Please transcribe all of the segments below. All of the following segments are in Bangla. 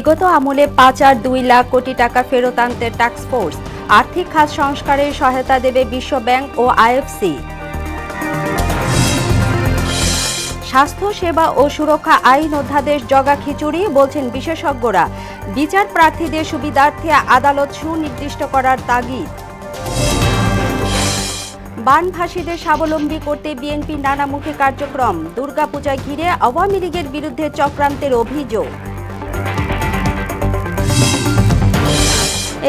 বিগত আমলে পাঁচ আর দুই লাখ কোটি টাকা ফেরত আনতে ফোর্স আর্থিক খাত সংস্কারে সহায়তা দেবে বিশ্ব ব্যাংক ও আইএফসি স্বাস্থ্য সেবা ও সুরক্ষা আইন অধ্যাদেশ জগা খিচুড়ি বলছেন বিশেষজ্ঞরা বিচার প্রার্থীদের সুবিধার্থে আদালত সুনির্দিষ্ট করার তাগিদ বানভাসীদের স্বাবলম্বী করতে বিএনপি নানামুখী কার্যক্রম দুর্গাপূজায় ঘিরে আওয়ামী লীগের বিরুদ্ধে চক্রান্তের অভিযোগ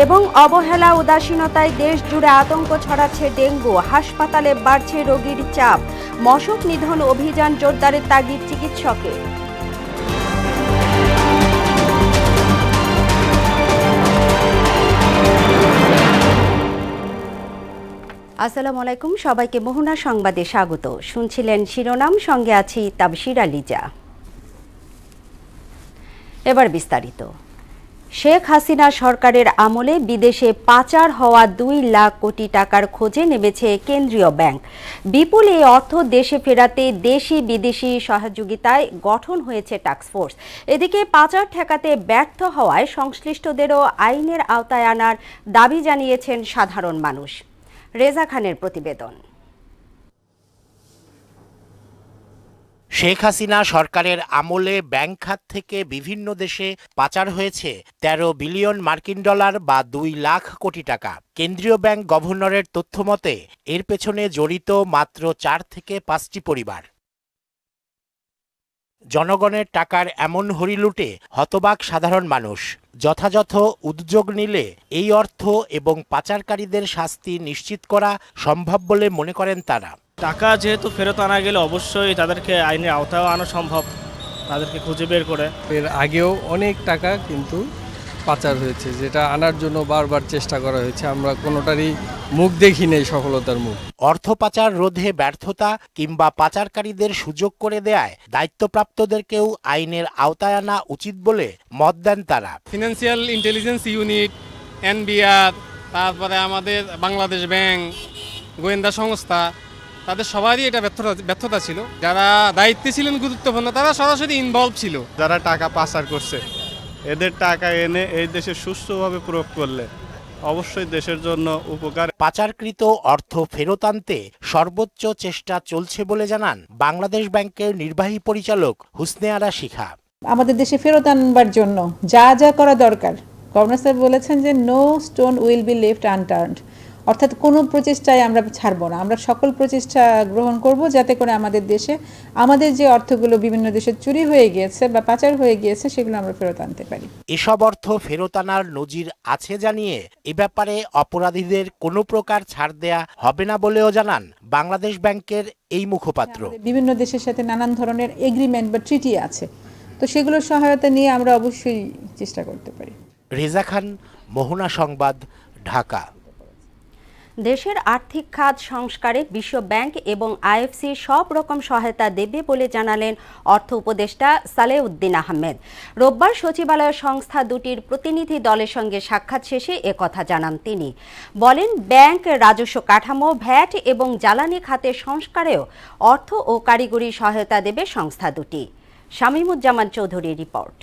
এবং অবহেলা উদাসীনতায় দেশ জুড়ে আতঙ্ক ছড়াচ্ছে ডেঙ্গু হাসপাতালে বাড়ছে রোগীর চাপ মশক নিধন অভিযান জোরদারের তাগিদ চিকিৎসকের আসসালামু আলাইকুম সবাইকে মোহনা সংবাদে স্বাগত শুনছিলেন শিরোনাম সঙ্গে আছি তাবশির আলিজা এবার বিস্তারিত শেখ হাসিনা সরকারের আমলে বিদেশে পাচার হওয়া দুই লাখ কোটি টাকার খোঁজে নেমেছে কেন্দ্রীয় ব্যাংক বিপুল এই অর্থ দেশে ফেরাতে দেশি বিদেশি সহযোগিতায় গঠন হয়েছে টাস্কফোর্স এদিকে পাচার ঠেকাতে ব্যর্থ হওয়ায় সংশ্লিষ্টদেরও আইনের আওতায় আনার দাবি জানিয়েছেন সাধারণ মানুষ রেজা খানের প্রতিবেদন শেখ হাসিনা সরকারের আমলে ব্যাংক খাত থেকে বিভিন্ন দেশে পাচার হয়েছে ১৩ বিলিয়ন মার্কিন ডলার বা দুই লাখ কোটি টাকা কেন্দ্রীয় ব্যাংক গভর্নরের তথ্যমতে এর পেছনে জড়িত মাত্র চার থেকে পাঁচটি পরিবার জনগণের টাকার এমন হরিলুটে হতবাক সাধারণ মানুষ যথাযথ উদ্যোগ নিলে এই অর্থ এবং পাচারকারীদের শাস্তি নিশ্চিত করা সম্ভব বলে মনে করেন তারা টাকা যেহেতু ফেরত আনা গেলে অবশ্যই তাদেরকে আইনের আওতায় আনা সম্ভব তাদেরকে খুঁজে বের করে এর আগেও অনেক টাকা কিন্তু পাচার হয়েছে যেটা আনার জন্য বারবার চেষ্টা করা হয়েছে আমরা কোনোটারই মুখ দেখি নেই সফলতার মুখ অর্থ পাচার রোধে ব্যর্থতা কিংবা পাচারকারীদের সুযোগ করে দেয় দায়িত্বপ্রাপ্তদেরকেও আইনের আওতায় আনা উচিত বলে মত দেন তারা ফিনান্সিয়াল ইন্টেলিজেন্স ইউনিট এনবিআর তারপরে আমাদের বাংলাদেশ ব্যাংক গোয়েন্দা সংস্থা তাদের সবারই এটা ব্যর্থতা ব্যর্থতা ছিল যারা দায়িত্বে ছিলেন গুরুত্বপূর্ণ তারা সরাসরি ইনভলভ ছিল যারা টাকা পাচার করছে এদের টাকা এনে এই দেশে সুস্থভাবে প্রয়োগ করলে অবশ্যই দেশের জন্য উপকার পাচারকৃত অর্থ ফেরত আনতে সর্বোচ্চ চেষ্টা চলছে বলে জানান বাংলাদেশ ব্যাংকের নির্বাহী পরিচালক হুসনে আরা শিখা আমাদের দেশে ফেরত আনবার জন্য যা যা করা দরকার গভর্নর স্যার বলেছেন যে no stone will be left unturned অর্থাৎ কোনো প্রচেষ্টায় আমরা ছাড়বো না আমরা সকল প্রচেষ্টা গ্রহণ করব যাতে করে আমাদের দেশে আমাদের যে অর্থগুলো বিভিন্ন দেশে চুরি হয়ে গিয়েছে বা পাচার হয়ে গিয়েছে সেগুলো আমরা ফেরত আনতে পারি এসব অর্থ ফেরত আনার নজির আছে জানিয়ে এ ব্যাপারে অপরাধীদের কোনো প্রকার ছাড় দেয়া হবে না বলেও জানান বাংলাদেশ ব্যাংকের এই মুখপাত্র বিভিন্ন দেশের সাথে নানান ধরনের এগ্রিমেন্ট বা ট্রিটি আছে তো সেগুলোর সহায়তা নিয়ে আমরা অবশ্যই চেষ্টা করতে পারি রেজা খান মোহনা সংবাদ ঢাকা দেশের আর্থিক খাত সংস্কারে বিশ্ব ব্যাংক এবং আইএফসি সব রকম সহায়তা দেবে বলে জানালেন অর্থ উপদেষ্টা সালেউদ্দিন আহমেদ রোববার সচিবালয় সংস্থা দুটির প্রতিনিধি দলের সঙ্গে সাক্ষাৎ শেষে কথা জানান তিনি বলেন ব্যাংক রাজস্ব কাঠামো ভ্যাট এবং জ্বালানি খাতে সংস্কারেও অর্থ ও কারিগরি সহায়তা দেবে সংস্থা দুটি শামীমুজ্জামান চৌধুরী রিপোর্ট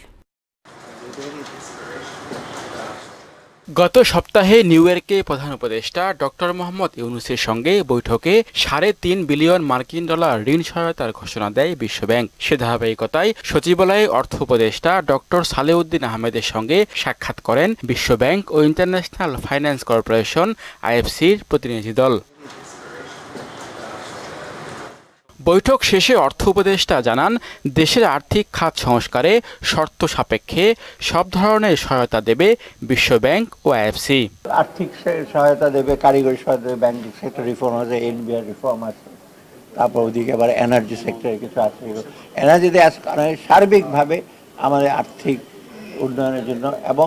গত সপ্তাহে নিউ ইয়র্কে প্রধান উপদেষ্টা ডক্টর মোহাম্মদ ইউনুসের সঙ্গে বৈঠকে সাড়ে তিন বিলিয়ন মার্কিন ডলার ঋণ সহায়তার ঘোষণা দেয় বিশ্বব্যাংক সে ধারাবাহিকতায় সচিবালয়ে অর্থ উপদেষ্টা ডক্টর সালেউদ্দিন আহমেদের সঙ্গে সাক্ষাৎ করেন বিশ্বব্যাংক ও ইন্টারন্যাশনাল ফাইন্যান্স কর্পোরেশন আইএফসির প্রতিনিধি দল বৈঠক শেষে অর্থ উপদেষ্টা জানান দেশের আর্থিক খাত সংস্কারে শর্ত সাপেক্ষে সব ধরনের সহায়তা দেবে বিশ্বব্যাংক ও আইএফসি আর্থিক সহায়তা দেবে কারিগরি সহায়তা দেবে ব্যাংকিং সেক্টর রিফর্ম আছে এনবিআর রিফর্ম আছে তারপর ওদিকে আবার এনার্জি সেক্টরে কিছু আছে এনার্জিতে সার্বিকভাবে আমাদের আর্থিক উন্নয়নের জন্য এবং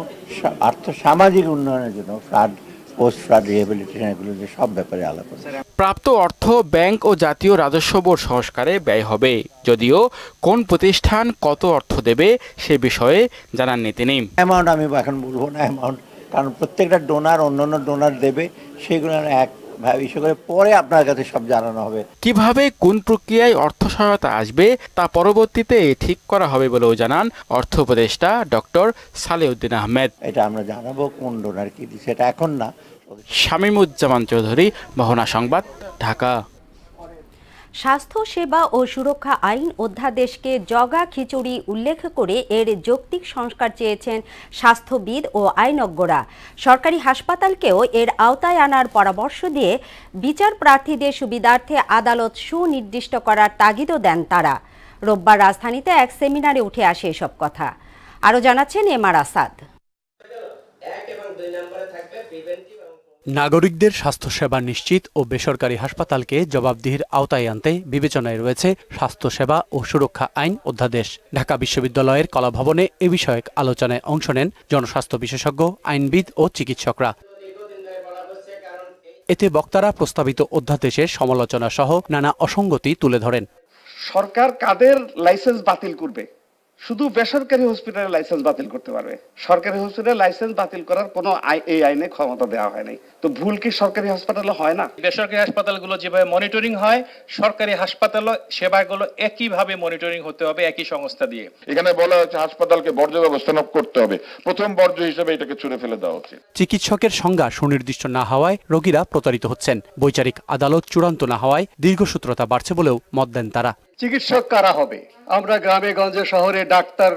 আর্থ সামাজিক উন্নয়নের জন্য ফ্লাড সব ব্যাপারে প্রাপ্ত অর্থ ব্যাংক ও জাতীয় রাজস্ব বোর্ড সংস্কারে ব্যয় হবে যদিও কোন প্রতিষ্ঠান কত অর্থ দেবে সে বিষয়ে জানাননি নেই অ্যামাউন্ট আমি এখন বলবো না অ্যামাউন্ট কারণ প্রত্যেকটা ডোনার অন্য অন্য ডোনার দেবে সেগুলো এক ভাই করে পরে আপনার কাছে সব জানানো হবে কিভাবে কোন প্রক্রিয়ায় অর্থ সহায়তা আসবে তা পরবর্তীতে ঠিক করা হবে বলেও জানান অর্থ উপদেষ্টা ডক্টর সালেউদ্দিন আহমেদ এটা আমরা জানাবো কোন ডোনার কি সেটা এখন না শামীমুজ্জামান চৌধুরী মোহনা সংবাদ ঢাকা স্বাস্থ্য সেবা ও সুরক্ষা আইন অধ্যাদেশকে জগা খিচুড়ি উল্লেখ করে এর যৌক্তিক সংস্কার চেয়েছেন স্বাস্থ্যবিদ ও আইনজ্ঞরা সরকারি হাসপাতালকেও এর আওতায় আনার পরামর্শ দিয়ে বিচার প্রার্থীদের সুবিধার্থে আদালত সুনির্দিষ্ট করার তাগিদও দেন তারা রোববার রাজধানীতে এক সেমিনারে উঠে আসে এসব কথা আরও জানাচ্ছেন এম আর আসাদ এক এবং দুই নম্বরে থাকবে নাগরিকদের স্বাস্থ্যসেবা নিশ্চিত ও বেসরকারি হাসপাতালকে জবাবদিহির আওতায় আনতে বিবেচনায় রয়েছে স্বাস্থ্যসেবা ও সুরক্ষা আইন অধ্যাদেশ ঢাকা বিশ্ববিদ্যালয়ের কলাভবনে এ বিষয়ক আলোচনায় অংশ নেন জনস্বাস্থ্য বিশেষজ্ঞ আইনবিদ ও চিকিৎসকরা এতে বক্তারা প্রস্তাবিত অধ্যাদেশের সমালোচনা সহ নানা অসঙ্গতি তুলে ধরেন সরকার কাদের লাইসেন্স বাতিল করবে শুধু বেসরকারি হসপিটালের লাইসেন্স বাতিল করতে পারবে সরকারি হসপিটালের লাইসেন্স বাতিল করার কোনো এই আইনে ক্ষমতা দেওয়া হয় নাই তো ভুল কি সরকারি হাসপাতালে হয় না বেসরকারি হাসপাতালগুলো যেভাবে মনিটরিং হয় সরকারি হাসপাতালও সেবাগুলো একইভাবে মনিটরিং হতে হবে একই সংস্থা দিয়ে এখানে বলা হচ্ছে হাসপাতালকে বর্জ্য ব্যবস্থাপনা করতে হবে প্রথম বর্জ্য হিসেবে এটাকে ছুড়ে ফেলে দেওয়া উচিত চিকিৎসকের সংজ্ঞা সুনির্দিষ্ট না হওয়ায় রোগীরা প্রতারিত হচ্ছেন বৈচারিক আদালত চূড়ান্ত না হওয়ায় দীর্ঘসূত্রতা বাড়ছে বলেও মত দেন তারা চিকিৎসক কারা হবে আমরা গ্রামে গঞ্জে শহরে ডাক্তার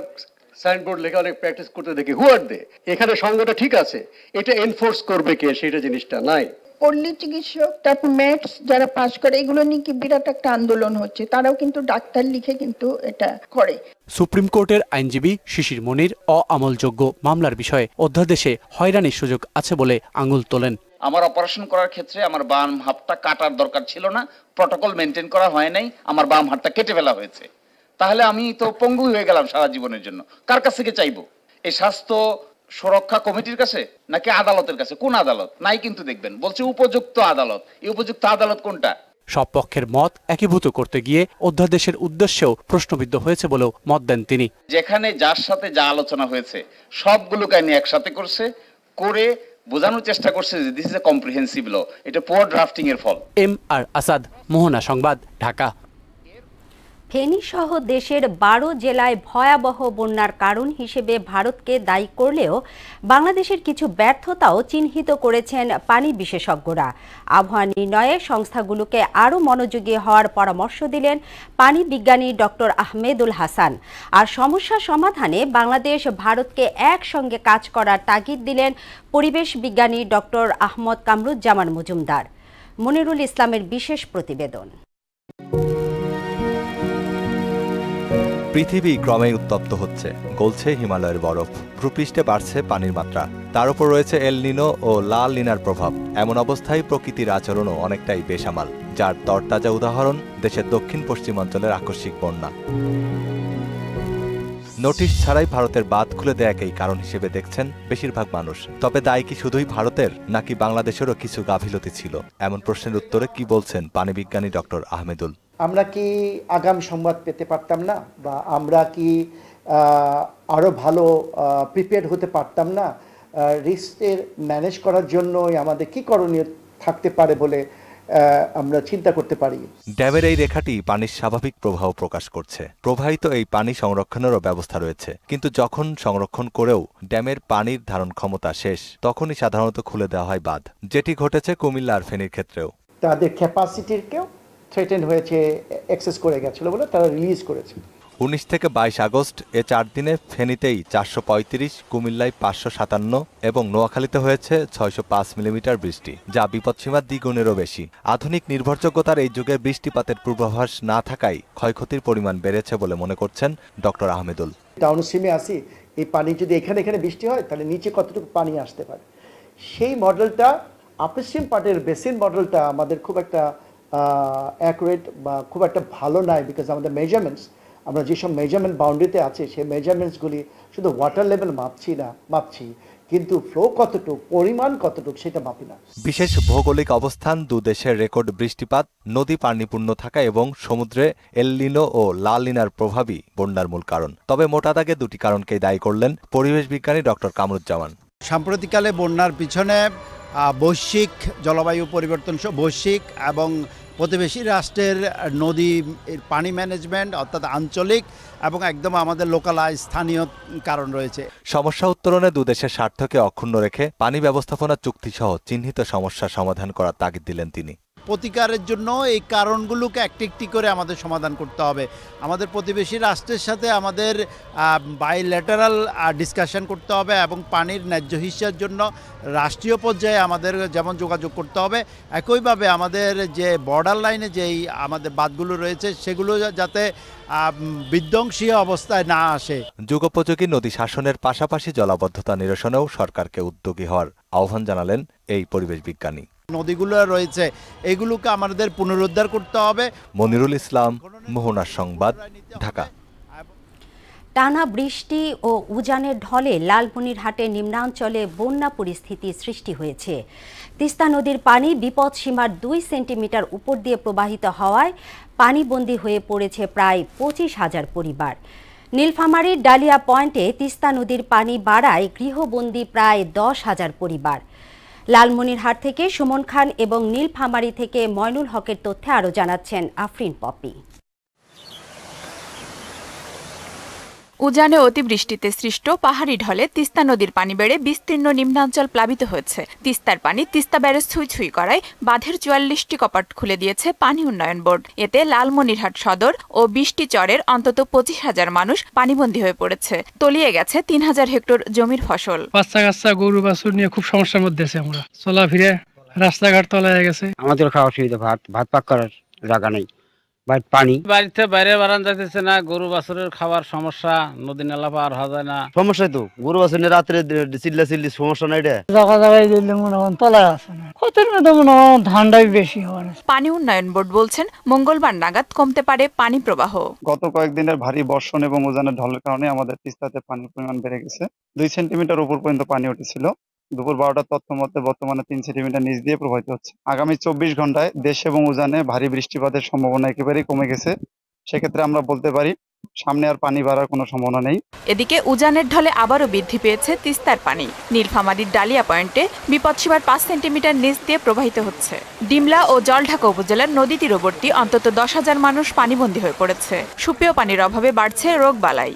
সাইনবোর্ড লেখা অনেক প্র্যাকটিস করতে দেখি হুয়ার দে এখানে সংজ্ঞাটা ঠিক আছে এটা এনফোর্স করবে কে সেটা জিনিসটা নাই পল্লী চিকিৎসক তারপর যারা পাশ করে এগুলো নিয়ে কি বিরাট একটা আন্দোলন হচ্ছে তারাও কিন্তু ডাক্তার লিখে কিন্তু এটা করে সুপ্রিম কোর্টের আইনজীবী শিশির মনির অআমলযোগ্য মামলার বিষয়ে অধ্যাদেশে হয়রানির সুযোগ আছে বলে আঙুল তোলেন আমার অপারেশন করার ক্ষেত্রে আমার বাম হাতটা কাটার দরকার ছিল না প্রোটোকল মেনটেন করা হয় নাই আমার বাম হাতটা কেটে ফেলা হয়েছে তাহলে আমি তো পঙ্গু হয়ে গেলাম সারা জীবনের জন্য কার কাছ থেকে চাইবো এই স্বাস্থ্য সুরক্ষা কমিটির কাছে নাকি আদালতের কাছে কোন আদালত নাই কিন্তু দেখবেন বলছে উপযুক্ত আদালত এই উপযুক্ত আদালত কোনটা সব পক্ষের মত একীভূত করতে গিয়ে অধ্যাদেশের উদ্দেশ্যেও প্রশ্নবিদ্ধ হয়েছে বলেও মত দেন তিনি যেখানে যার সাথে যা আলোচনা হয়েছে সবগুলো কাহিনী একসাথে করছে করে বোঝানোর চেষ্টা করছে যে this is a comprehensive law এটা পোর ড্রাফটিং এর ফল এম আর আসাদ মোহনা সংবাদ ঢাকা ফেনীসহ দেশের বারো জেলায় ভয়াবহ বন্যার কারণ হিসেবে ভারতকে দায়ী করলেও বাংলাদেশের কিছু ব্যর্থতাও চিহ্নিত করেছেন পানি বিশেষজ্ঞরা আবহাওয়া নির্ণয়ে সংস্থাগুলোকে আরও মনোযোগী হওয়ার পরামর্শ দিলেন পানি বিজ্ঞানী ডক্টর আহমেদুল হাসান আর সমস্যা সমাধানে বাংলাদেশ ভারতকে একসঙ্গে কাজ করার তাগিদ দিলেন পরিবেশ বিজ্ঞানী ডক্টর আহমদ কামরুজ্জামান মজুমদার মনিরুল ইসলামের বিশেষ প্রতিবেদন পৃথিবী ক্রমেই উত্তপ্ত হচ্ছে গলছে হিমালয়ের বরফ ভূপৃষ্ঠে বাড়ছে পানির মাত্রা তার উপর রয়েছে এল নিনো ও লাল লিনার প্রভাব এমন অবস্থায় প্রকৃতির আচরণও অনেকটাই বেসামাল যার তরতাজা উদাহরণ দেশের দক্ষিণ পশ্চিমাঞ্চলের আকস্মিক বন্যা নোটিশ ছাড়াই ভারতের বাদ খুলে দেয়াকেই কারণ হিসেবে দেখছেন বেশিরভাগ মানুষ তবে দায় কি শুধুই ভারতের নাকি বাংলাদেশেরও কিছু গাফিলতি ছিল এমন প্রশ্নের উত্তরে কি বলছেন পানিবিজ্ঞানী ডক্টর আহমেদুল আমরা কি আগাম সংবাদ পেতে পারতাম না বা আমরা কি আরও ভালো প্রিপেয়ার হতে পারতাম না রিস্কের ম্যানেজ করার জন্য আমাদের কি করণীয় থাকতে পারে বলে আমরা চিন্তা করতে পারি ড্যামের এই রেখাটি পানির স্বাভাবিক প্রবাহ প্রকাশ করছে প্রবাহিত এই পানি সংরক্ষণেরও ব্যবস্থা রয়েছে কিন্তু যখন সংরক্ষণ করেও ড্যামের পানির ধারণ ক্ষমতা শেষ তখনই সাধারণত খুলে দেওয়া হয় বাদ যেটি ঘটেছে কুমিল্লা আর ফেনীর ক্ষেত্রেও তাদের ক্যাপাসিটির কেউ থ্রেটেন্ড হয়েছে অ্যাক্সেস করে গেছিলো বলে তারা রিলিজ করেছে উনিশ থেকে বাইশ আগস্ট এ চার দিনে ফেনীতেই চারশো পঁয়ত্রিশ কুমিল্লায় পাঁচশো সাতান্ন এবং নোয়াখালীতে হয়েছে ছয়শো পাঁচ মিলিমিটার বৃষ্টি যা বিপদসীমার দ্বিগুণেরও বেশি আধুনিক নির্ভরযোগ্যতার এই যুগে বৃষ্টিপাতের পূর্বাভাস না থাকায় ক্ষয়ক্ষতির পরিমাণ বেড়েছে বলে মনে করছেন ডক্টর আহমেদুল ডাউনস্ট্রিমে আসি এই পানি যদি এখানে এখানে বৃষ্টি হয় তাহলে নিচে কতটুকু পানি আসতে পারে সেই মডেলটা আপস্ট্রিম পার্টের বেসিন মডেলটা আমাদের খুব একটা অ্যাকুরেট বা খুব একটা ভালো নয় বিকজ আমাদের মেজারমেন্টস আমরা যেসব মেজারমেন্ট বাউন্ডারিতে আছে সেই মেজারমেন্টসগুলি শুধু ওয়াটার লেভেল মাপছি না মাপছি কিন্তু ফ্লো কতটুক পরিমাণ কতটুক সেটা মাপি না বিশেষ ভৌগোলিক অবস্থান দু দেশের রেকর্ড বৃষ্টিপাত নদী পানিপূর্ণ থাকা এবং সমুদ্রে এললিনো ও লালিনার প্রভাবই বন্যার মূল কারণ তবে মোটা দাগে দুটি কারণকেই দায়ী করলেন পরিবেশ বিজ্ঞানী ডক্টর কামরুজ্জামান সাম্প্রতিককালে বন্যার পিছনে বৈশ্বিক জলবায়ু পরিবর্তন বৈশ্বিক এবং প্রতিবেশী রাষ্ট্রের নদী পানি ম্যানেজমেন্ট অর্থাৎ আঞ্চলিক এবং একদম আমাদের লোকালাইজ স্থানীয় কারণ রয়েছে সমস্যা উত্তরণে দুদেশের স্বার্থকে অক্ষুণ্ণ রেখে পানি ব্যবস্থাপনা চুক্তিসহ চিহ্নিত সমস্যা সমাধান করার তাগিদ দিলেন তিনি প্রতিকারের জন্য এই কারণগুলোকে একটি একটি করে আমাদের সমাধান করতে হবে আমাদের প্রতিবেশী রাষ্ট্রের সাথে আমাদের বাইলেটারাল ডিসকাশন করতে হবে এবং পানির ন্যায্য হিসার জন্য রাষ্ট্রীয় পর্যায়ে আমাদের যেমন যোগাযোগ করতে হবে একইভাবে আমাদের যে বর্ডার লাইনে যেই আমাদের বাদগুলো রয়েছে সেগুলো যাতে বিধ্বংসী অবস্থায় না আসে যুগোপযোগী নদী শাসনের পাশাপাশি জলাবদ্ধতা নিরসনেও সরকারকে উদ্যোগী হওয়ার আহ্বান জানালেন এই পরিবেশ বিজ্ঞানী নদীগুলো রয়েছে এগুলোকে আমাদের পুনরুদ্ধার করতে হবে মনিরুল ইসলাম মোহনার সংবাদ ঢাকা টানা বৃষ্টি ও উজানের ঢলে লালমনিরহাটের নিম্নাঞ্চলে বন্যা পরিস্থিতি সৃষ্টি হয়েছে তিস্তা নদীর পানি বিপদ সীমার দুই সেন্টিমিটার উপর দিয়ে প্রবাহিত হওয়ায় পানিবন্দী হয়ে পড়েছে প্রায় পঁচিশ হাজার পরিবার নীলফামারীর ডালিয়া পয়েন্টে তিস্তা নদীর পানি বাড়ায় গৃহবন্দী প্রায় দশ হাজার পরিবার লালমনিরহাট থেকে সুমন খান এবং নীলফামারী থেকে ময়নুল হকের তথ্যে আরও জানাচ্ছেন আফরিন পপি উজানে অতিবৃষ্টিতে সৃষ্ট পাহাড়ি ঢলে তিস্তা নদীর পানি বেড়ে বিস্তীর্ণ নিম্নাঞ্চল প্লাবিত হয়েছে তিস্তার পানি তিস্তা ব্যারেজ ছুঁই ছুঁই করায় বাঁধের চুয়াল্লিশটি কপাট খুলে দিয়েছে পানি উন্নয়ন বোর্ড এতে লালমনিরহাট সদর ও বৃষ্টি চরের অন্তত পঁচিশ হাজার মানুষ পানিবন্দী হয়ে পড়েছে তলিয়ে গেছে তিন হাজার হেক্টর জমির ফসল বাচ্চা কাচ্চা গরু বাছুর নিয়ে খুব সমস্যার মধ্যে আছে আমরা চলা ফিরে রাস্তাঘাট তলায় গেছে আমাদের খাওয়া অসুবিধা ভাত ভাত পাক করার জায়গা নেই পানি নাই উন্নয়ন বোর্ড বলছেন মঙ্গলবার নাগাদ কমতে পারে পানি প্রবাহ গত কয়েকদিনের ভারী বর্ষণ এবং ওজনের ঢলের কারণে আমাদের তিস্তাতে পানির পরিমাণ বেড়ে গেছে দুই সেন্টিমিটার উপর পর্যন্ত পানি উঠেছিল দুপুর বারোটার তথ্য মতে বর্তমানে তিন সেন্টিমিটার নিচ দিয়ে প্রবাহিত হচ্ছে আগামী চব্বিশ ঘন্টায় দেশ এবং উজানে ভারী বৃষ্টিপাতের সম্ভাবনা একেবারেই কমে গেছে সেক্ষেত্রে আমরা বলতে পারি সামনে আর পানি বাড়ার কোনো সম্ভাবনা নেই এদিকে উজানের ঢলে আবারও বৃদ্ধি পেয়েছে তিস্তার পানি নীলফামারীর ডালিয়া পয়েন্টে সীমার পাঁচ সেন্টিমিটার নিচ দিয়ে প্রবাহিত হচ্ছে ডিমলা ও জলঢাকা উপজেলার নদী তীরবর্তী অন্তত দশ হাজার মানুষ পানিবন্দী হয়ে পড়েছে সুপেয় পানির অভাবে বাড়ছে রোগ বালাই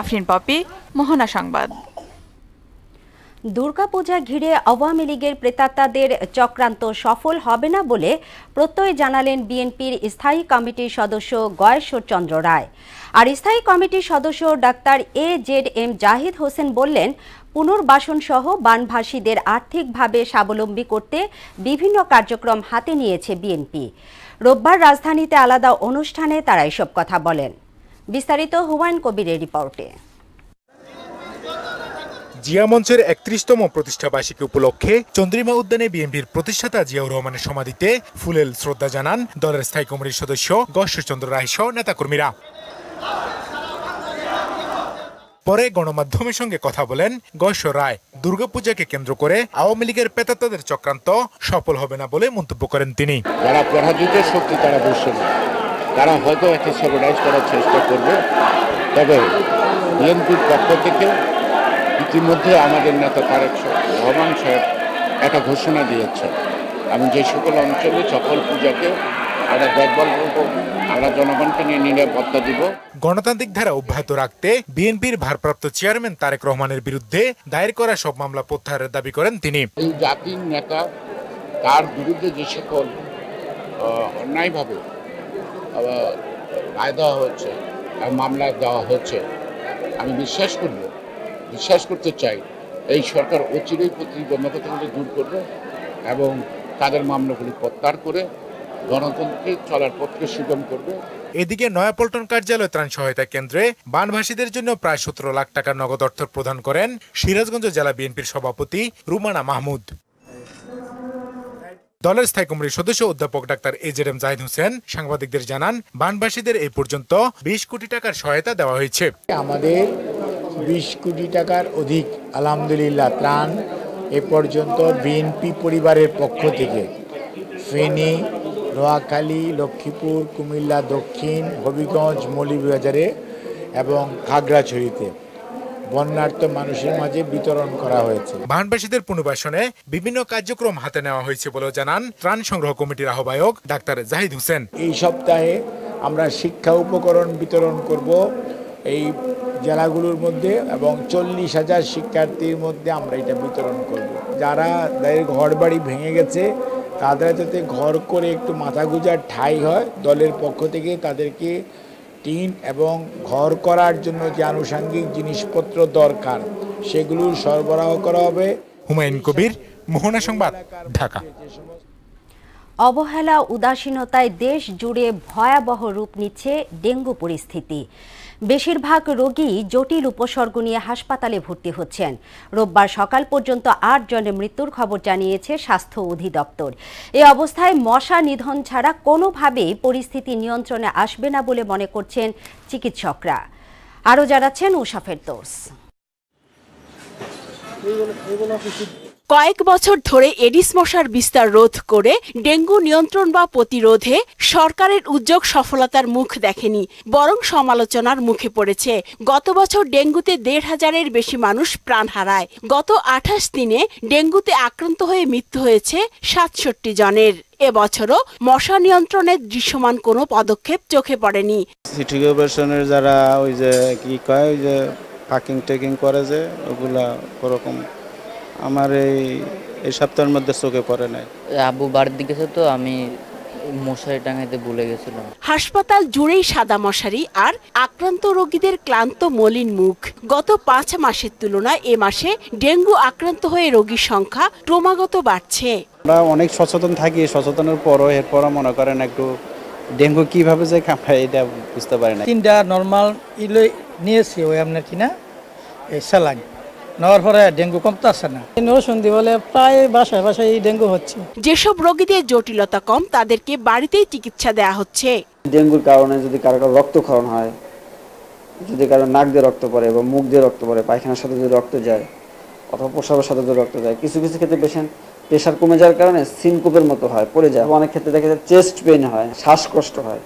আফরিন পপি মোহনা সংবাদ দুর্গাপূজা ঘিরে আওয়ামী লীগের প্রেতাত্মাদের চক্রান্ত সফল হবে না বলে প্রত্যয় জানালেন বিএনপির স্থায়ী কমিটির সদস্য গয়েশ্বর চন্দ্র রায় আর স্থায়ী কমিটির সদস্য doctor A Z M Zahid Hossain বললেন পুনর্বাসন সহ বানভাসীদের আর্থিকভাবে স্বাবলম্বী করতে বিভিন্ন কার্যক্রম হাতে নিয়েছে বিএনপি রোববার রাজধানীতে আলাদা অনুষ্ঠানে তারা এসব কথা বলেন বিস্তারিত হুমায়ুন কবিরের রিপোর্টে জিয়া মঞ্চের একত্রিশতম বার্ষিকী উপলক্ষে চন্দ্রিমা উদ্যানে বিএনপির প্রতিষ্ঠাতা জিয়াউর রহমানের সমাধিতে ফুলেল শ্রদ্ধা জানান দলের স্থায়ী কমিটির সদস্য রায় সহ নেতাকর্মীরা পরে গণমাধ্যমের সঙ্গে কথা বলেন গশ রায় দুর্গাপূজাকে কেন্দ্র করে আওয়ামী লীগের পেতাতাদের চক্রান্ত সফল হবে না বলে মন্তব্য করেন তিনি যারা পরাজিতের শক্তি তারা বসে তারা হয়তো সর্বনাইজ করার চেষ্টা করবে তবে বিএনপির পক্ষ থেকে ইতিমধ্যে আমাদের নেতা তারেক রহমান সাহেব একটা ঘোষণা দিয়েছে আমি যে সকল অঞ্চলে সকল পূজাকে একটা দেখভাল করবো আমরা জনগণকে নিয়ে নিরাপত্তা দিব গণতান্ত্রিক ধারা অব্যাহত রাখতে বিএনপির ভারপ্রাপ্ত চেয়ারম্যান তারেক রহমানের বিরুদ্ধে দায়ের করা সব মামলা প্রত্যাহারের দাবি করেন তিনি এই জাতির নেতা তার বিরুদ্ধে যে সকল অন্যায়ভাবে রায় দেওয়া হচ্ছে মামলা দেওয়া হচ্ছে আমি বিশ্বাস করবো বিশ্বাস করতে চাই এই সরকার অচিরেই প্রতিবন্ধকতাগুলি দূর করবে এবং তাদের মামলাগুলি প্রত্যাহার করে গণতন্ত্রে চলার পথকে সুগম করবে এদিকে নয়াপল্টন কার্যালয় ত্রাণ সহায়তা কেন্দ্রে বানভাসীদের জন্য প্রায় সতেরো লাখ টাকা নগদ অর্থ প্রদান করেন সিরাজগঞ্জ জেলা বিএনপির সভাপতি রুমানা মাহমুদ দলের স্থায়ী কমিটির সদস্য অধ্যাপক doctor A Z M Zahid Hossain সাংবাদিকদের জানান বানবাসীদের এই পর্যন্ত বিশ কোটি টাকার সহায়তা দেওয়া হয়েছে আমাদের বিশ কোটি টাকার অধিক আলহামদুলিল্লাহ ত্রাণ এ পর্যন্ত বিএনপি পরিবারের পক্ষ থেকে ফেনী নোয়াখালী লক্ষ্মীপুর কুমিল্লা দক্ষিণ হবিগঞ্জ মৌলভীবাজারে এবং খাগড়াছড়িতে বন্যার্থ মানুষের মাঝে বিতরণ করা হয়েছে বানবাসীদের পুনর্বাসনে বিভিন্ন কার্যক্রম হাতে নেওয়া হয়েছে বলে জানান ত্রাণ সংগ্রহ কমিটির আহ্বায়ক ডাক্তার জাহিদ হোসেন এই সপ্তাহে আমরা শিক্ষা উপকরণ বিতরণ করব এই জেলাগুলোর মধ্যে এবং চল্লিশ হাজার শিক্ষার্থীর মধ্যে আমরা এটা বিতরণ করব। যারা তাদের ঘর বাড়ি ভেঙে গেছে তাদের যাতে ঘর করে একটু মাথা গুজার ঠাই হয় দলের পক্ষ থেকে তাদেরকে টিন এবং ঘর করার জন্য যে আনুষাঙ্গিক জিনিসপত্র দরকার সেগুলো সরবরাহ করা হবে হুমায়ুন কবির মোহনা সংবাদ ঢাকা অবহেলা উদাসীনতায় দেশ জুড়ে ভয়াবহ রূপ নিচ্ছে ডেঙ্গু পরিস্থিতি বেশিরভাগ রোগী জটিল উপসর্গ নিয়ে হাসপাতালে ভর্তি হচ্ছেন রোববার সকাল পর্যন্ত আট জনের মৃত্যুর খবর জানিয়েছে স্বাস্থ্য অধিদপ্তর এ অবস্থায় মশা নিধন ছাড়া কোনোভাবেই পরিস্থিতি নিয়ন্ত্রণে আসবে না বলে মনে করছেন চিকিৎসকরা আরও জানাচ্ছেন উষা দোষ কয়েক বছর ধরে এডিস মশার বিস্তার রোধ করে ডেঙ্গু নিয়ন্ত্রণ বা প্রতিরোধে সরকারের উদ্যোগ সফলতার মুখ দেখেনি বরং সমালোচনার মুখে পড়েছে গত বছর ডেঙ্গুতে দেড় হাজারের বেশি মানুষ প্রাণ হারায় গত আঠাশ দিনে ডেঙ্গুতে আক্রান্ত হয়ে মৃত্যু হয়েছে সাতষট্টি জনের এবছরও মশা নিয়ন্ত্রণের দৃশ্যমান কোনো পদক্ষেপ চোখে পড়েনি সিটি কর্পোরেশনের যারা ওই যে কি কয় ওই যে পাকিং টেকিং করে যে ওগুলা ওরকম আমার এই এই সপ্তাহের মধ্যে চোখে পড়ে নাই আবু বাড়ির দিকে তো আমি মশারি টাঙাইতে ভুলে গেছিলাম হাসপাতাল জুড়েই সাদা মশারি আর আক্রান্ত রোগীদের ক্লান্ত মলিন মুখ গত পাঁচ মাসের তুলনায় এ মাসে ডেঙ্গু আক্রান্ত হয়ে রোগীর সংখ্যা ক্রমাগত বাড়ছে আমরা অনেক সচেতন থাকি সচেতনের পরও এরপরও মনে করেন একটু ডেঙ্গু কিভাবে যে কামড়ায় এটা বুঝতে পারি না তিনটা নর্মাল ইলে নিয়েছি ওই আপনার কিনা এই স্যালাইন নেওয়ার পরে ডেঙ্গু কমতে আসে না সন্ধি প্রায় বাসায় বাসায় ডেঙ্গু হচ্ছে যেসব রোগীদের জটিলতা কম তাদেরকে বাড়িতেই চিকিৎসা দেয়া হচ্ছে ডেঙ্গুর কারণে যদি কারো কারো রক্তক্ষরণ হয় যদি কারো নাক দিয়ে রক্ত পড়ে বা মুখ দিয়ে রক্ত পড়ে পায়খানার সাথে যদি রক্ত যায় অথবা প্রসাবের সাথে যদি রক্ত যায় কিছু কিছু ক্ষেত্রে পেশেন্ট প্রেশার কমে যাওয়ার কারণে সিনকোপের মতো হয় পড়ে যায় অনেক ক্ষেত্রে দেখা যায় চেস্ট পেন হয় শ্বাসকষ্ট হয়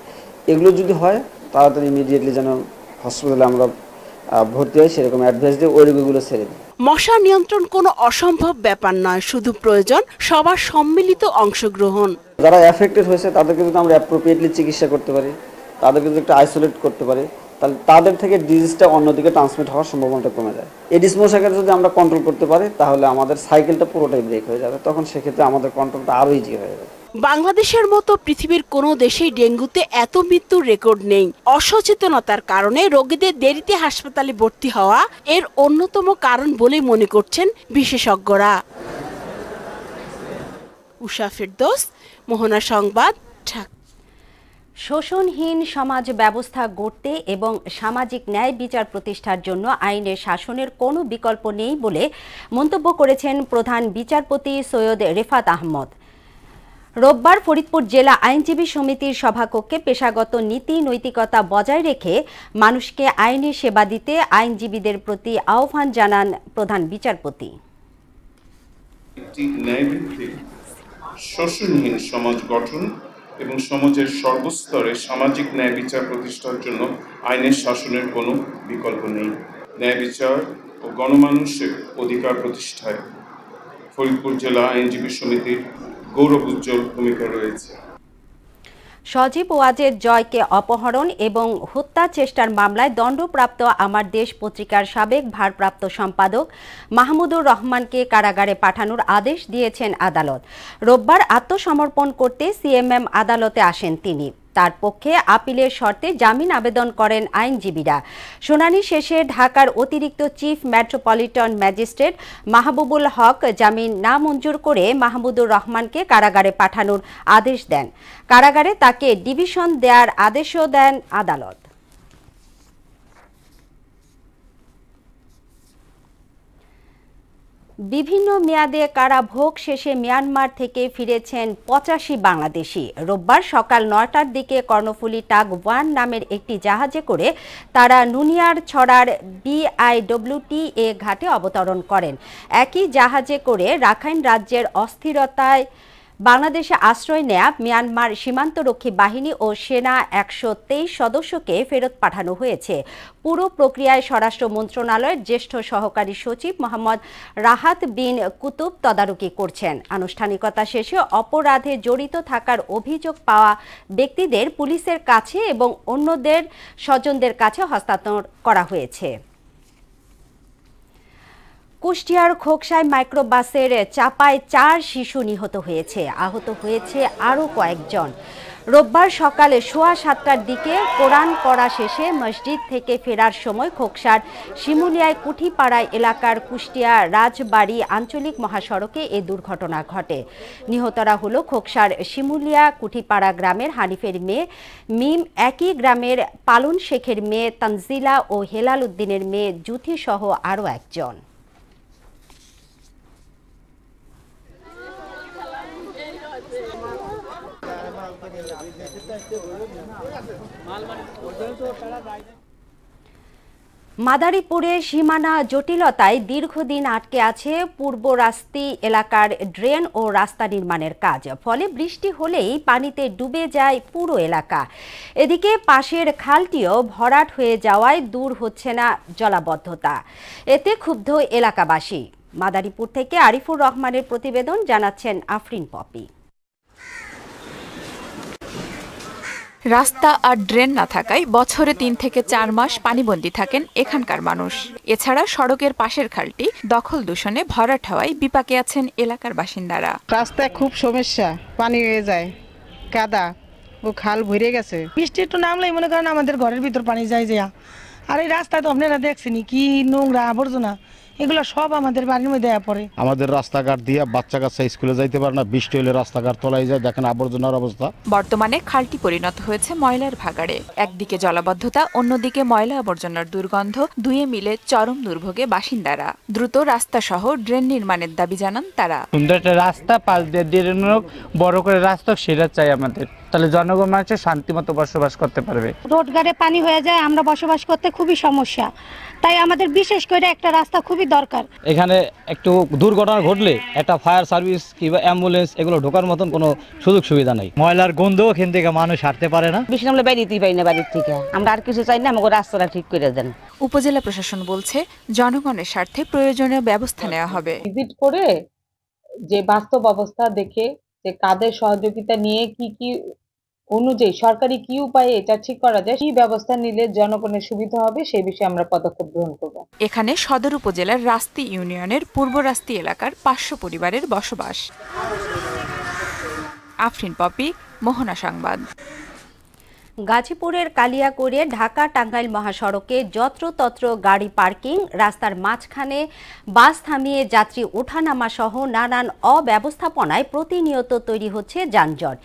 এগুলো যদি হয় তাড়াতাড়ি ইমিডিয়েটলি যেন হসপিটালে আমরা ভর্তি হয় সেরকম অ্যাডভাইস দিয়ে ওই রোগীগুলো ছেড়ে দিই মশা নিয়ন্ত্রণ কোনো অসম্ভব ব্যাপার নয় শুধু প্রয়োজন সবার সম্মিলিত অংশগ্রহণ যারা অ্যাফেক্টেড হয়েছে তাদেরকে যদি আমরা অ্যাপ্রোপ্রিয়েটলি চিকিৎসা করতে পারি তাদেরকে যদি একটু আইসোলেট করতে পারি তাহলে তাদের থেকে ডিজিজটা অন্যদিকে ট্রান্সমিট হওয়ার সম্ভাবনাটা কমে যায় এডিস মশাকে যদি আমরা কন্ট্রোল করতে পারি তাহলে আমাদের সাইকেলটা পুরোটাই ব্রেক হয়ে যাবে তখন সেক্ষেত্রে আমাদের কন্ট্রোলটা আরও ইজি হয়ে যাবে বাংলাদেশের মতো পৃথিবীর কোনো দেশেই ডেঙ্গুতে এত মৃত্যুর রেকর্ড নেই অসচেতনতার কারণে রোগীদের দেরিতে হাসপাতালে ভর্তি হওয়া এর অন্যতম কারণ বলে মনে করছেন বিশেষজ্ঞরা উষা ফেরদোস মোহনা সংবাদ শোষণহীন সমাজ ব্যবস্থা গড়তে এবং সামাজিক ন্যায় বিচার প্রতিষ্ঠার জন্য আইনের শাসনের কোনো বিকল্প নেই বলে মন্তব্য করেছেন প্রধান বিচারপতি সৈয়দ রেফাত আহমদ রোববার ফরিদপুর জেলা আইনজীবী সমিতির সভাকক্ষে পেশাগত নীতি নৈতিকতা বজায় রেখে মানুষকে আইনে সেবা দিতে আইনজীবীদের প্রতি আহ্বান জানান প্রধান বিচারপতি শোষণহীন সমাজ গঠন এবং সমাজের সর্বস্তরে সামাজিক ন্যায় বিচার প্রতিষ্ঠার জন্য আইনের শাসনের কোনো বিকল্প নেই ন্যায় বিচার ও গণমানুষের অধিকার প্রতিষ্ঠায় ফরিদপুর জেলা আইনজীবী সমিতির গৌরব উজ্জ্বল ভূমিকা রয়েছে সজীব ওয়াজের জয়কে অপহরণ এবং হত্যা চেষ্টার মামলায় দণ্ডপ্রাপ্ত আমার দেশ পত্রিকার সাবেক ভারপ্রাপ্ত সম্পাদক মাহমুদুর রহমানকে কারাগারে পাঠানোর আদেশ দিয়েছেন আদালত রোববার আত্মসমর্পণ করতে সিএমএম আদালতে আসেন তিনি তার পক্ষে আপিলের শর্তে জামিন আবেদন করেন আইনজীবীরা শুনানি শেষে ঢাকার অতিরিক্ত chief metropolitan magistrate Mahbubul Haque জামিন না মঞ্জুর করে মাহমুদুর রহমানকে কারাগারে পাঠানোর আদেশ দেন কারাগারে তাকে ডিভিশন দেয়ার আদেশও দেন আদালত বিভিন্ন মেয়াদে কারা ভোগ শেষে মিয়ানমার থেকে ফিরেছেন পঁচাশি বাংলাদেশি রোববার সকাল নয়টার দিকে কর্ণফুলি টাগ ওয়ান নামের একটি জাহাজে করে তারা নুনিয়ার ছড়ার বিআইডব্লিউটি এ ঘাটে অবতরণ করেন একই জাহাজে করে রাখাইন রাজ্যের অস্থিরতায় বাংলাদেশে আশ্রয় নেয়া মিয়ানমার সীমান্তরক্ষী বাহিনী ও সেনা একশো সদস্যকে ফেরত পাঠানো হয়েছে পুরো প্রক্রিয়ায় স্বরাষ্ট্র মন্ত্রণালয়ের জ্যেষ্ঠ সহকারী সচিব মোহাম্মদ রাহাত বিন কুতুব তদারকি করছেন আনুষ্ঠানিকতা শেষে অপরাধে জড়িত থাকার অভিযোগ পাওয়া ব্যক্তিদের পুলিশের কাছে এবং অন্যদের স্বজনদের কাছে হস্তান্তর করা হয়েছে কুষ্টিয়ার খোকসায় মাইক্রোবাসের চাপায় চার শিশু নিহত হয়েছে আহত হয়েছে আরও কয়েকজন রোববার সকালে সোয়া সাতটার দিকে কোরআন পড়া শেষে মসজিদ থেকে ফেরার সময় খোকসার শিমুলিয়ায় কুঠিপাড়া এলাকার কুষ্টিয়া রাজবাড়ি আঞ্চলিক মহাসড়কে এ দুর্ঘটনা ঘটে নিহতরা হলো খোকসার শিমুলিয়া কুঠিপাড়া গ্রামের হানিফের মেয়ে মিম একই গ্রামের পালন শেখের মেয়ে তানজিলা ও হেলাল উদ্দিনের মেয়ে জুথিসহ আরও একজন মাদারীপুরে সীমানা জটিলতায় দীর্ঘদিন আটকে আছে পূর্ব রাস্তি এলাকার ড্রেন ও রাস্তা নির্মাণের কাজ ফলে বৃষ্টি হলেই পানিতে ডুবে যায় পুরো এলাকা এদিকে পাশের খালটিও ভরাট হয়ে যাওয়ায় দূর হচ্ছে না জলাবদ্ধতা এতে ক্ষুব্ধ এলাকাবাসী মাদারীপুর থেকে আরিফুর রহমানের প্রতিবেদন জানাচ্ছেন আফরিন পপি রাস্তা আর ড্রেন না থাকায় বছরে তিন থেকে চার মাস পানিবন্দী থাকেন এখানকার মানুষ এছাড়া সড়কের পাশের খালটি দখল দূষণে ভরাট হওয়ায় বিপাকে আছেন এলাকার বাসিন্দারা রাস্তায় খুব সমস্যা পানি হয়ে যায় কাদা ও খাল ভরে গেছে বৃষ্টি একটু নামলেই মনে করেন আমাদের ঘরের ভিতর পানি যায় যায় আর এই রাস্তা তো আপনারা দেখছেনি কি নোংরা আবর্জনা এগুলো সব আমাদের বাড়ির মধ্যে পড়ে আমাদের রাস্তাঘাট দিয়ে বাচ্চা কাচ্চা স্কুলে যাইতে পারে না বৃষ্টি হলে রাস্তাঘাট তলায় যায় দেখেন আবর্জনার অবস্থা বর্তমানে খালটি পরিণত হয়েছে ময়লার ভাগাড়ে একদিকে জলাবদ্ধতা অন্যদিকে ময়লা আবর্জনার দুর্গন্ধ দুয়ে মিলে চরম দুর্ভোগে বাসিন্দারা দ্রুত রাস্তা সহ ড্রেন নির্মাণের দাবি জানান তারা সুন্দর একটা রাস্তা পাশ দিয়ে ড্রেন বড় করে রাস্তা সেটা চাই আমাদের তাহলে জনগণ মানুষের শান্তিমতো বসবাস করতে পারবে রোডগারে পানি হয়ে যায় আমরা বসবাস করতে খুবই সমস্যা তাই আমাদের বিশেষ করে একটা রাস্তা খুবই দরকার এখানে একটু দুর্ঘটনা ঘটলে একটা ফায়ার সার্ভিস কিংবা অ্যাম্বুলেন্স এগুলো ঢোকার মতন কোনো সুযোগ সুবিধা নেই ময়লার গন্ধ ওখান থেকে মানুষ হারতে পারে না বেশি আমরা বাইরেতেই পাই না বাড়ির থেকে আমরা আর কিছু চাই না আমাকে রাস্তাটা ঠিক করে দেন উপজেলা প্রশাসন বলছে জনগণের স্বার্থে প্রয়োজনীয় ব্যবস্থা নেওয়া হবে ভিজিট করে যে বাস্তব অবস্থা দেখে যে কাদের সহযোগিতা নিয়ে কি কি অনুযায়ী সরকারি কি উপায়ে এটা ঠিক করা যায় সেই ব্যবস্থা নিলে জনগণের সুবিধা হবে সেই বিষয়ে আমরা পদক্ষেপ গ্রহণ করব এখানে সদর উপজেলার রাস্তি ইউনিয়নের পূর্ব রাস্তি এলাকার পাঁচশো পরিবারের বসবাস আফরিন পপি মোহনা সংবাদ গাজীপুরের কালিয়াকোড়ে ঢাকা টাঙ্গাইল মহাসড়কে যত্রতত্র গাড়ি পার্কিং রাস্তার মাঝখানে বাস থামিয়ে যাত্রী ওঠানামা সহ নানান অব্যবস্থাপনায় প্রতিনিয়ত তৈরি হচ্ছে যানজট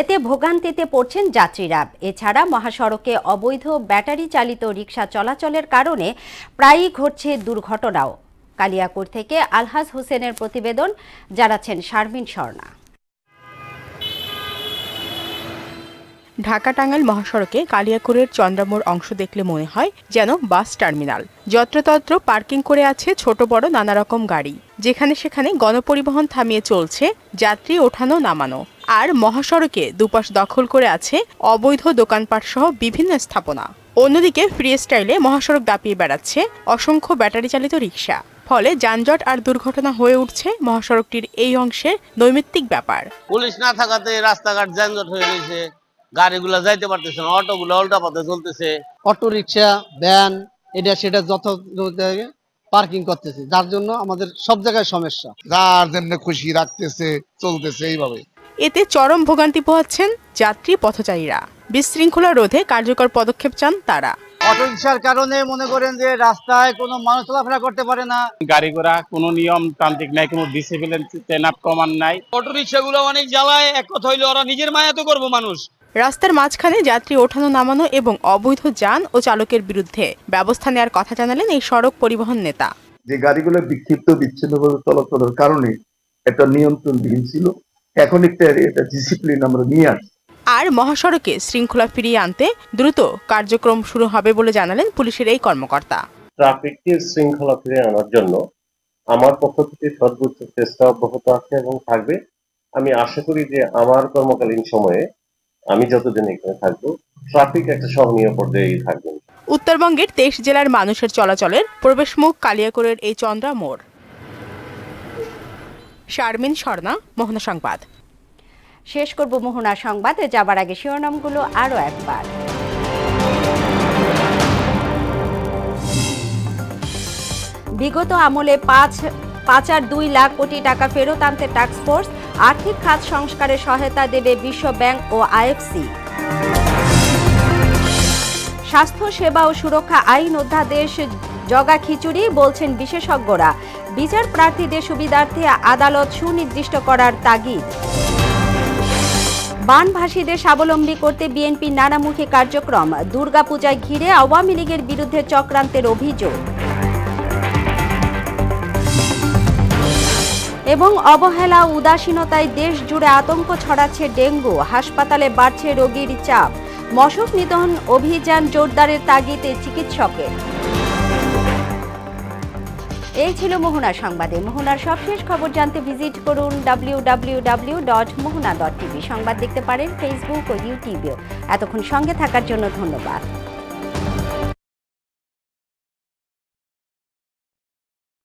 এতে ভোগান্তিতে পড়ছেন যাত্রীরা এছাড়া মহাসড়কে অবৈধ ব্যাটারি চালিত রিক্সা চলাচলের কারণে প্রায়ই ঘটছে দুর্ঘটনাও কালিয়াকোড় থেকে আলহাজ হোসেনের প্রতিবেদন জানাচ্ছেন শারমিন শর্মা ঢাকা টাঙ্গাইল মহাসড়কে কালিয়াকুড়ের চন্দ্রামোর অংশ দেখলে মনে হয় যেন বাস টার্মিনাল যত্রতত্র পার্কিং করে আছে ছোট বড় নানা রকম গাড়ি যেখানে সেখানে গণপরিবহন থামিয়ে চলছে যাত্রী ওঠানো নামানো আর মহাসড়কে দুপাশ দখল করে আছে অবৈধ দোকানপাট সহ বিভিন্ন স্থাপনা অন্যদিকে ফ্রি স্টাইলে মহাসড়ক দাপিয়ে বেড়াচ্ছে অসংখ্য ব্যাটারি চালিত রিক্সা ফলে যানজট আর দুর্ঘটনা হয়ে উঠছে মহাসড়কটির এই অংশের নৈমিত্তিক ব্যাপার পুলিশ না থাকাতে রাস্তাঘাট যানজট হয়ে গেছে গাড়িগুলো যাইতে পারতেছে না গুলো উল্টা পথে চলতেছে অটো রিক্সা ভ্যান এটা সেটা যত পার্কিং করতেছে যার জন্য আমাদের সব জায়গায় সমস্যা যার জন্য খুশি রাখতেছে চলতেছে এইভাবে এতে চরম ভোগান্তি পোহাচ্ছেন যাত্রী পথচারীরা বিশৃঙ্খলা রোধে কার্যকর পদক্ষেপ চান তারা অটো কারণে মনে করেন যে রাস্তায় কোনো মানুষ চলাফেরা করতে পারে না গাড়ি ঘোড়া কোনো নিয়ম তান্ত্রিক নাই কোনো ডিসিপ্লিন চেন আপ কমান নাই অটো রিক্সাগুলো অনেক জ্বালায় এক কথা হইলো ওরা নিজের মায়া তো করবো মানুষ রাস্তার মাঝখানে যাত্রী ওঠানো নামানো এবং অবৈধ যান ও চালকের বিরুদ্ধে ব্যবস্থা নেওয়ার কথা জানালেন এই সড়ক পরিবহন নেতা যে গাড়িগুলো বিক্ষিপ্ত বিচ্ছিন্নভাবে চলাচলের কারণে একটা নিয়ন্ত্রণবিহীন ছিল এখন একটা এটা ডিসিপ্লিন আমরা নিয়ে আসছি আর মহাসড়কে শৃঙ্খলা ফিরিয়ে আনতে দ্রুত কার্যক্রম শুরু হবে বলে জানালেন পুলিশের এই কর্মকর্তা ট্রাফিককে শৃঙ্খলা ফিরে আনার জন্য আমার পক্ষ থেকে সর্বোচ্চ চেষ্টা অব্যাহত আছে এবং থাকবে আমি আশা করি যে আমার কর্মকালীন সময়ে আমি যতদিন এখানে থাকবো ট্রাফিক একটা সহনীয় পর্যায়ে থাকবে উত্তরবঙ্গের তেইশ জেলার মানুষের চলাচলের প্রবেশমুখ কালিয়াকোরের এই চন্দ্রা মোড় শারমিন স্বর্ণা মোহনা সংবাদ শেষ করব মোহনা সংবাদে যাবার আগে শিরোনামগুলো আরও একবার বিগত আমলে পাঁচ পাঁচ আর দুই লাখ কোটি টাকা ফেরত আনতে টাস্কফোর্স আর্থিক খাত সংস্কারে সহায়তা দেবে বিশ্ব ব্যাংক ও আইএফসি স্বাস্থ্য সেবা ও সুরক্ষা আইন অধ্যাদেশ জগা খিচুড়ি বলছেন বিশেষজ্ঞরা বিচার প্রার্থীদের সুবিধার্থে আদালত সুনির্দিষ্ট করার তাগিদ বানভাসীদের স্বাবলম্বী করতে বিএনপির নানামুখী কার্যক্রম দুর্গাপূজায় ঘিরে আওয়ামী লীগের বিরুদ্ধে চক্রান্তের অভিযোগ এবং অবহেলা উদাসীনতায় দেশ জুড়ে আতঙ্ক ছড়াচ্ছে ডেঙ্গু হাসপাতালে বাড়ছে রোগীর চাপ মশক নিধন অভিযান জোরদারের তাগিদে চিকিৎসকের এই ছিল মোহনা সংবাদে মোহনার সবশেষ খবর জানতে ভিজিট করুন ডাব্লিউ সংবাদ দেখতে পারেন ফেসবুক ও ইউটিউবেও এতক্ষণ সঙ্গে থাকার জন্য ধন্যবাদ